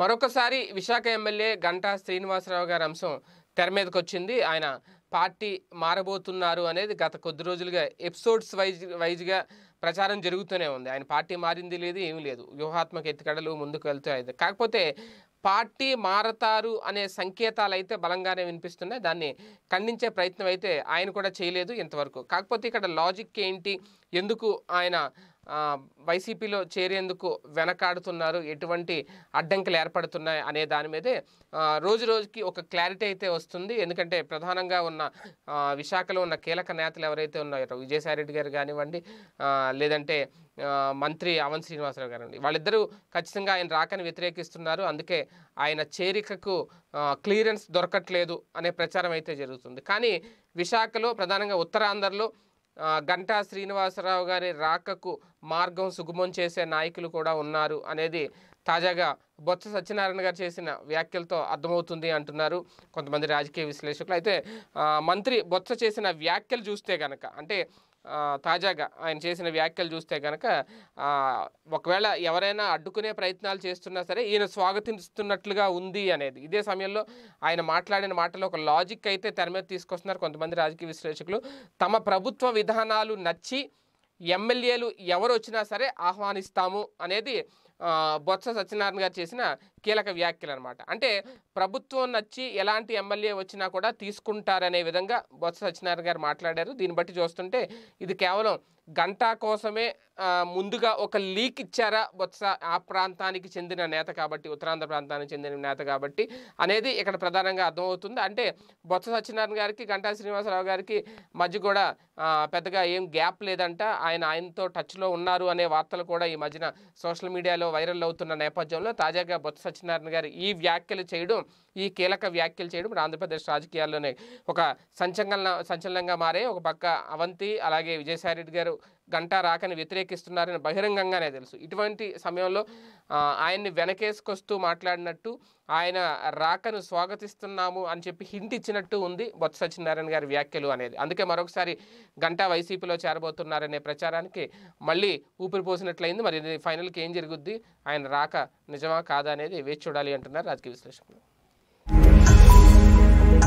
మరొకసారి విశాఖ ఎమ్మెల్యే గంటా శ్రీనివాసరావు గారి అంశం తెర మీదకి వచ్చింది ఆయన పార్టీ మారబోతున్నారు అనేది గత కొద్ది రోజులుగా ఎపిసోడ్స్ వైజ్ వైజ్గా ప్రచారం జరుగుతూనే ఉంది ఆయన పార్టీ మారింది లేదు ఏమీ లేదు వ్యూహాత్మక ఎత్తుకడలు ముందుకు వెళ్తాయి కాకపోతే పార్టీ మారతారు అనే సంకేతాలు అయితే బలంగానే వినిపిస్తున్నాయి దాన్ని ఖండించే ప్రయత్నం అయితే ఆయన కూడా చేయలేదు ఇంతవరకు కాకపోతే ఇక్కడ లాజిక్ ఏంటి ఎందుకు ఆయన వైసీపీలో చేరేందుకు వెనకాడుతున్నారు ఎటువంటి అడ్డంకులు ఏర్పడుతున్నాయి అనే దాని మీదే రోజు రోజుకి ఒక క్లారిటీ అయితే వస్తుంది ఎందుకంటే ప్రధానంగా ఉన్న విశాఖలో ఉన్న కీలక నేతలు ఎవరైతే ఉన్నారో విజయసాయిరెడ్డి గారు కానివ్వండి లేదంటే మంత్రి అవంత్ శ్రీనివాసరావు గారు అండి వాళ్ళిద్దరూ ఖచ్చితంగా ఆయన రాకని వ్యతిరేకిస్తున్నారు అందుకే ఆయన చేరికకు క్లియరెన్స్ దొరకట్లేదు అనే ప్రచారం అయితే జరుగుతుంది కానీ విశాఖలో ప్రధానంగా ఉత్తరాంధ్రలో గంటా శ్రీనివాసరావు గారి రాకకు మార్గం సుగమం చేసే నాయకులు కూడా ఉన్నారు అనేది తాజాగా బొత్స సత్యనారాయణ గారు చేసిన వ్యాఖ్యలతో అర్థమవుతుంది అంటున్నారు కొంతమంది రాజకీయ విశ్లేషకులు అయితే మంత్రి బొత్స చేసిన వ్యాఖ్యలు చూస్తే కనుక అంటే తాజాగా ఆయన చేసిన వ్యాఖ్యలు చూస్తే కనుక ఒకవేళ ఎవరైనా అడ్డుకునే ప్రయత్నాలు చేస్తున్నా సరే ఈయన స్వాగతిస్తున్నట్లుగా ఉంది అనేది ఇదే సమయంలో ఆయన మాట్లాడిన మాటలో ఒక లాజిక్ అయితే తెర మీద తీసుకొస్తున్నారు కొంతమంది రాజకీయ విశ్లేషకులు తమ ప్రభుత్వ విధానాలు నచ్చి ఎమ్మెల్యేలు ఎవరు వచ్చినా సరే ఆహ్వానిస్తాము అనేది బొత్స సత్యనారాయణ గారు చేసిన కీలక వ్యాఖ్యలు అనమాట అంటే ప్రభుత్వం నచ్చి ఎలాంటి ఎమ్మెల్యే వచ్చినా కూడా తీసుకుంటారనే విధంగా బొత్స సత్యనారాయణ గారు మాట్లాడారు దీన్ని బట్టి చూస్తుంటే ఇది కేవలం గంటా కోసమే ముందుగా ఒక లీక్ ఇచ్చారా బొత్స ఆ ప్రాంతానికి చెందిన నేత కాబట్టి ఉత్తరాంధ్ర ప్రాంతానికి చెందిన నేత కాబట్టి అనేది ఇక్కడ ప్రధానంగా అర్థమవుతుంది అంటే బొత్స సత్యనారాయణ గారికి గంటా శ్రీనివాసరావు గారికి మధ్య కూడా పెద్దగా ఏం గ్యాప్ లేదంట ఆయన ఆయనతో టచ్లో ఉన్నారు అనే వార్తలు కూడా ఈ మధ్యన సోషల్ మీడియాలో వైరల్ అవుతున్న నేపథ్యంలో తాజాగా బొత్స సత్యనారాయణ గారు ఈ వ్యాఖ్యలు చేయడం ఈ కీలక వ్యాఖ్యలు చేయడం ఆంధ్రప్రదేశ్ రాజకీయాల్లోనే ఒక సంచలన సంచలనంగా మారే ఒక పక్క అవంతి అలాగే విజయసాయి రెడ్డి గారు గంటా రాకని వ్యతిరేకిస్తున్నారని బహిరంగంగానే తెలుసు ఇటువంటి సమయంలో ఆయన్ని వెనకేసుకొస్తూ మాట్లాడినట్టు ఆయన రాకను స్వాగతిస్తున్నాము అని చెప్పి హింట్ ఇచ్చినట్టు ఉంది బొత్స సత్యనారాయణ గారి వ్యాఖ్యలు అనేది అందుకే మరొకసారి గంటా వైసీపీలో చేరబోతున్నారనే ప్రచారానికి మళ్ళీ ఊపిరి పోసినట్లయింది మరి ఫైనల్కి ఏం జరుగుద్ది ఆయన రాక నిజమా కాదా అనేది వేచి చూడాలి అంటున్నారు రాజకీయ విశ్లేషకులు